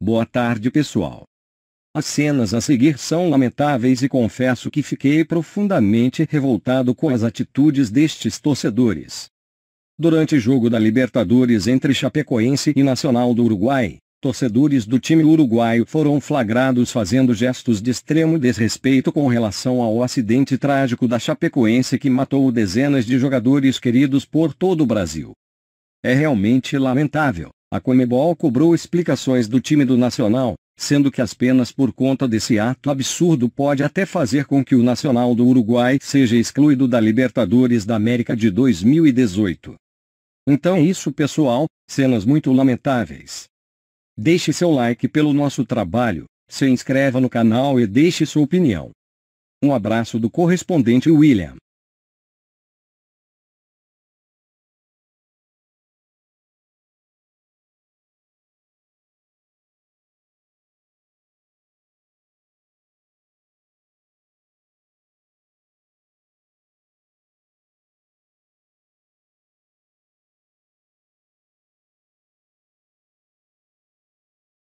Boa tarde, pessoal. As cenas a seguir são lamentáveis e confesso que fiquei profundamente revoltado com as atitudes destes torcedores. Durante o jogo da Libertadores entre Chapecoense e Nacional do Uruguai, torcedores do time uruguaio foram flagrados fazendo gestos de extremo desrespeito com relação ao acidente trágico da Chapecoense que matou dezenas de jogadores queridos por todo o Brasil. É realmente lamentável. A Comebol cobrou explicações do time do Nacional, sendo que as penas por conta desse ato absurdo pode até fazer com que o Nacional do Uruguai seja excluído da Libertadores da América de 2018. Então é isso pessoal, cenas muito lamentáveis. Deixe seu like pelo nosso trabalho, se inscreva no canal e deixe sua opinião. Um abraço do correspondente William.